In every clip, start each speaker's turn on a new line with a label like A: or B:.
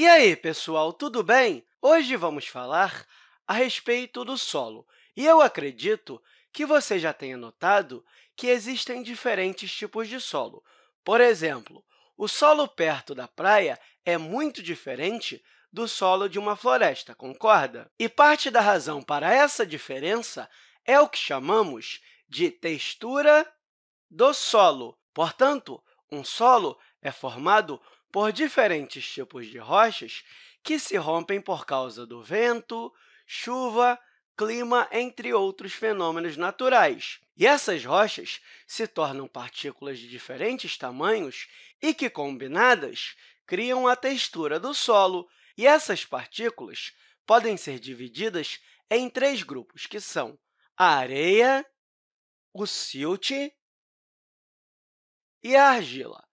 A: E aí, pessoal, tudo bem? Hoje vamos falar a respeito do solo. E eu acredito que você já tenha notado que existem diferentes tipos de solo. Por exemplo, o solo perto da praia é muito diferente do solo de uma floresta, concorda? E parte da razão para essa diferença é o que chamamos de textura do solo. Portanto, um solo é formado por diferentes tipos de rochas que se rompem por causa do vento, chuva, clima, entre outros fenômenos naturais. E essas rochas se tornam partículas de diferentes tamanhos e que, combinadas, criam a textura do solo. E essas partículas podem ser divididas em três grupos, que são a areia, o silt e a argila.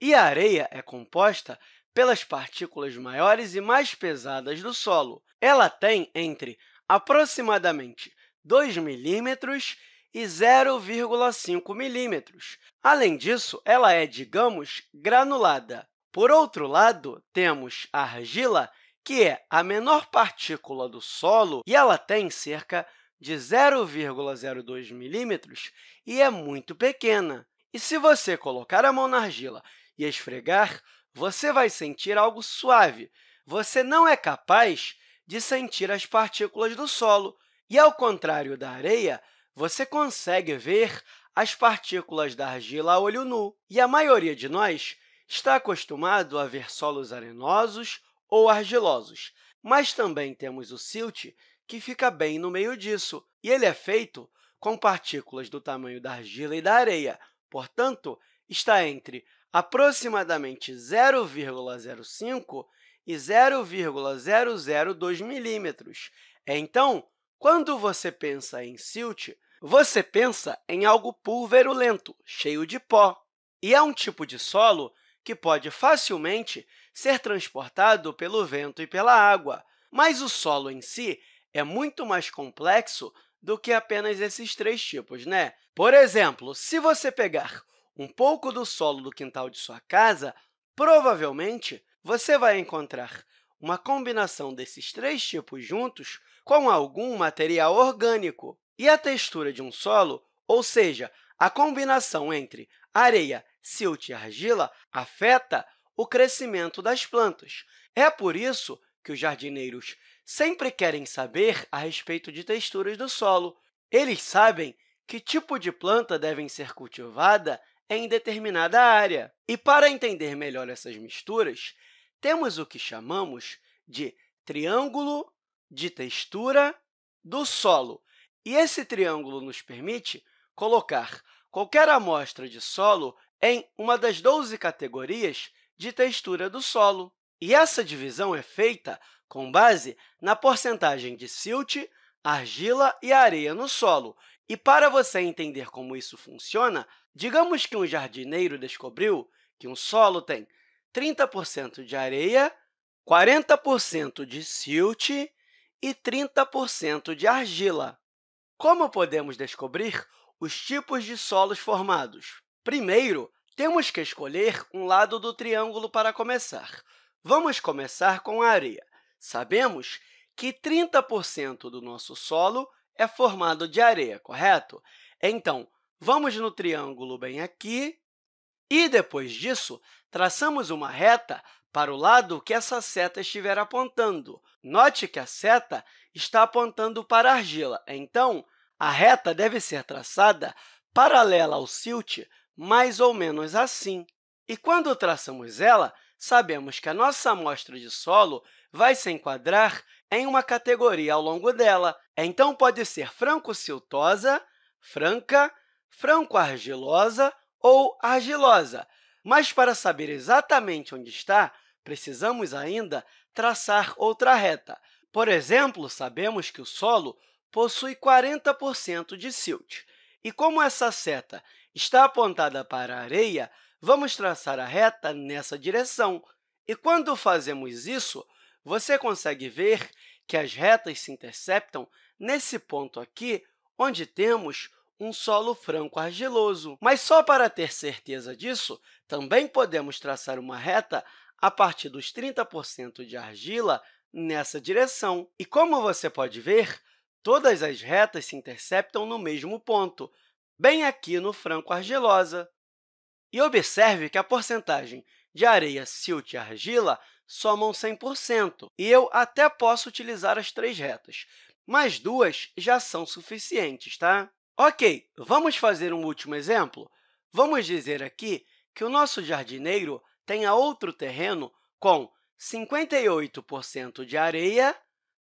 A: E a areia é composta pelas partículas maiores e mais pesadas do solo. Ela tem entre aproximadamente 2 milímetros e 0,5 milímetros. Além disso, ela é, digamos, granulada. Por outro lado, temos a argila, que é a menor partícula do solo e ela tem cerca de 0,02 milímetros e é muito pequena. E se você colocar a mão na argila e esfregar, você vai sentir algo suave. Você não é capaz de sentir as partículas do solo. E, ao contrário da areia, você consegue ver as partículas da argila a olho nu. E a maioria de nós está acostumado a ver solos arenosos ou argilosos, mas também temos o silt, que fica bem no meio disso, e ele é feito com partículas do tamanho da argila e da areia. Portanto, está entre aproximadamente 0,05 e 0,002 milímetros. É, então, quando você pensa em silt, você pensa em algo pulverulento, cheio de pó. E é um tipo de solo que pode facilmente ser transportado pelo vento e pela água, mas o solo em si é muito mais complexo do que apenas esses três tipos, né? Por exemplo, se você pegar um pouco do solo do quintal de sua casa, provavelmente você vai encontrar uma combinação desses três tipos juntos com algum material orgânico. E a textura de um solo, ou seja, a combinação entre areia, silt e argila, afeta o crescimento das plantas. É por isso que os jardineiros sempre querem saber a respeito de texturas do solo. Eles sabem que tipo de planta devem ser cultivada em determinada área. E para entender melhor essas misturas, temos o que chamamos de triângulo de textura do solo. E esse triângulo nos permite colocar qualquer amostra de solo em uma das 12 categorias de textura do solo. E essa divisão é feita com base na porcentagem de silt, argila e areia no solo. E para você entender como isso funciona, Digamos que um jardineiro descobriu que um solo tem 30% de areia, 40% de silt e 30% de argila. Como podemos descobrir os tipos de solos formados? Primeiro, temos que escolher um lado do triângulo para começar. Vamos começar com a areia. Sabemos que 30% do nosso solo é formado de areia, correto? Então, Vamos no triângulo bem aqui e, depois disso, traçamos uma reta para o lado que essa seta estiver apontando. Note que a seta está apontando para a argila, então, a reta deve ser traçada paralela ao silt, mais ou menos assim. E quando traçamos ela, sabemos que a nossa amostra de solo vai se enquadrar em uma categoria ao longo dela. Então, pode ser franco-siltosa, franca, franco-argilosa ou argilosa. Mas para saber exatamente onde está, precisamos ainda traçar outra reta. Por exemplo, sabemos que o solo possui 40% de silt. E como essa seta está apontada para a areia, vamos traçar a reta nessa direção. E quando fazemos isso, você consegue ver que as retas se interceptam nesse ponto aqui, onde temos um solo franco-argiloso. Mas só para ter certeza disso, também podemos traçar uma reta a partir dos 30% de argila nessa direção. E como você pode ver, todas as retas se interceptam no mesmo ponto, bem aqui no franco-argilosa. E observe que a porcentagem de areia, silt e argila somam 100%, e eu até posso utilizar as três retas, mas duas já são suficientes, tá? Ok, vamos fazer um último exemplo? Vamos dizer aqui que o nosso jardineiro tenha outro terreno com 58% de areia,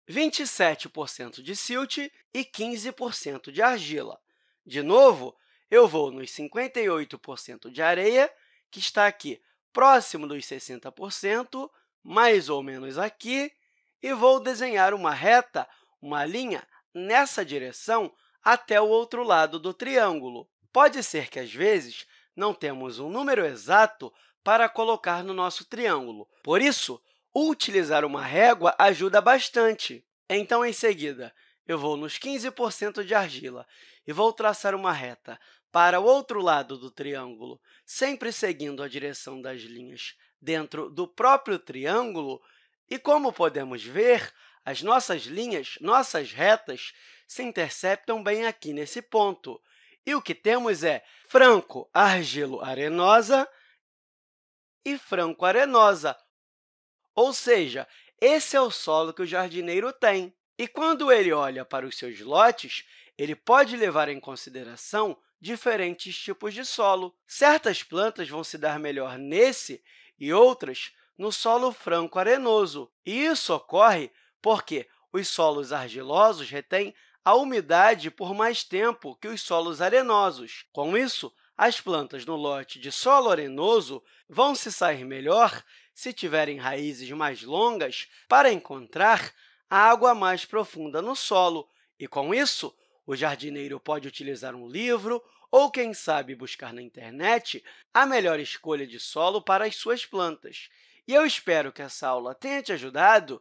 A: 27% de silt e 15% de argila. De novo, eu vou nos 58% de areia, que está aqui próximo dos 60%, mais ou menos aqui, e vou desenhar uma reta, uma linha, nessa direção, até o outro lado do triângulo. Pode ser que, às vezes, não temos um número exato para colocar no nosso triângulo. Por isso, utilizar uma régua ajuda bastante. Então, em seguida, eu vou nos 15% de argila e vou traçar uma reta para o outro lado do triângulo, sempre seguindo a direção das linhas dentro do próprio triângulo. E, como podemos ver, as nossas linhas, nossas retas, se interceptam bem aqui nesse ponto. E o que temos é franco argilo-arenosa e franco arenosa. Ou seja, esse é o solo que o jardineiro tem. E quando ele olha para os seus lotes, ele pode levar em consideração diferentes tipos de solo. Certas plantas vão se dar melhor nesse e outras no solo franco arenoso. E isso ocorre porque os solos argilosos retêm a umidade por mais tempo que os solos arenosos. Com isso, as plantas no lote de solo arenoso vão se sair melhor se tiverem raízes mais longas para encontrar a água mais profunda no solo. E, com isso, o jardineiro pode utilizar um livro ou, quem sabe, buscar na internet a melhor escolha de solo para as suas plantas. E eu espero que essa aula tenha te ajudado